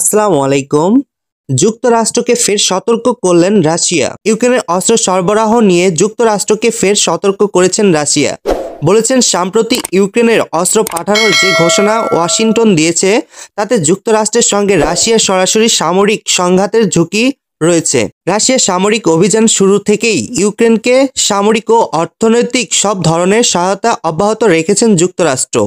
আসসালামু আলাইকুম যুক্তরাষ্ট্রকে ফের সতর্ক করলেন রাশিয়া ইউক্রেনের অস্ত্র সরবরাহ নিয়ে যুক্তরাষ্ট্রকে ফের সতর্ক করেছেন রাশিয়া বলেছেন সাম্প্রতিক ইউক্রেনের অস্ত্র পাঠানোর যে ঘোষণা ওয়াশিংটন দিয়েছে তাতে যুক্তরাষ্ট্রের সঙ্গে রাশিয়া সরাসরি সামরিক সংঘাতের ঝুঁকি রয়েছে রাশিয়ার সামরিক অভিযান শুরু থেকেই ইউক্রেনকে সামরিক ও অর্থনৈতিক সব ধরনের সহায়তা অব্যাহত রেখেছেন যুক্তরাষ্ট্র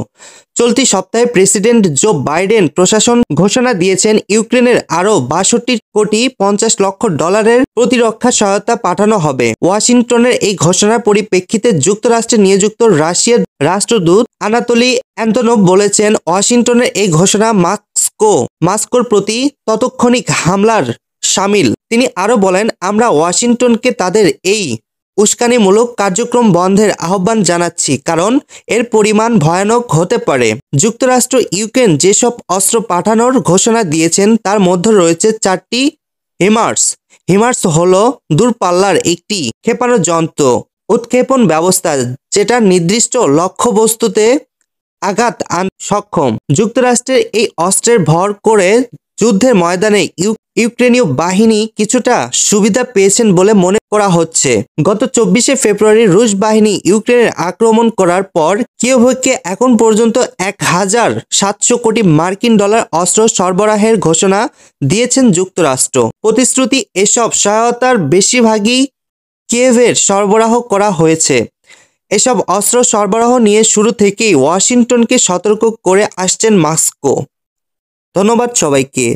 চলতি সপ্তাহে প্রেসিডেন্ট জো বাইডেন প্রশাসন ঘোষণা দিয়েছেন ইউক্রেনের আরও বাষট্টি কোটি পঞ্চাশ লক্ষ ডলারের প্রতিরক্ষা সহায়তা পাঠানো হবে ওয়াশিংটনের এই ঘোষণার পরিপ্রেক্ষিতে যুক্তরাষ্ট্রে নিয়োজিত রাশিয়ার রাষ্ট্রদূত আনাতলি অ্যান্টনোভ বলেছেন ওয়াশিংটনের এই ঘোষণা মাস্কো মাস্কোর প্রতি ততক্ষণিক হামলার সামিল তিনি আরও বলেন আমরা ওয়াশিংটনকে তাদের এই উস্কানিমূলক কার্যক্রম বন্ধের আহ্বান জানাচ্ছি কারণ এর পরিমাণ ভয়ানক হতে পারে যুক্তরাষ্ট্র ইউক্রেন যেসব অস্ত্র পাঠানোর ঘোষণা দিয়েছেন তার মধ্যে রয়েছে চারটি হিমার্স হিমার্স হল দূরপাল্লার একটি ক্ষেপানো যন্ত্র উৎক্ষেপণ ব্যবস্থা যেটা নির্দিষ্ট লক্ষ্যবস্তুতে আঘাত আন সক্ষম যুক্তরাষ্ট্রের এই অস্ত্রের ভর করে যুদ্ধের ময়দানে ইউক্রেনীয় বাহিনী কিছুটা সুবিধা পেয়েছেন বলে মনে করা হচ্ছে গত চব্বিশে ফেব্রুয়ারি রুশ বাহিনী ইউক্রেনের আক্রমণ করার পর কিয়োভকে এখন পর্যন্ত এক হাজার সাতশো কোটি মার্কিন ডলার অস্ত্র সরবরাহের ঘোষণা দিয়েছেন যুক্তরাষ্ট্র প্রতিশ্রুতি এসব সহায়তার বেশিরভাগই কিয়েভের সরবরাহ করা হয়েছে এসব অস্ত্র সরবরাহ নিয়ে শুরু থেকেই ওয়াশিংটনকে সতর্ক করে আসছেন মাস্কো ধন্যবাদ সবাইকে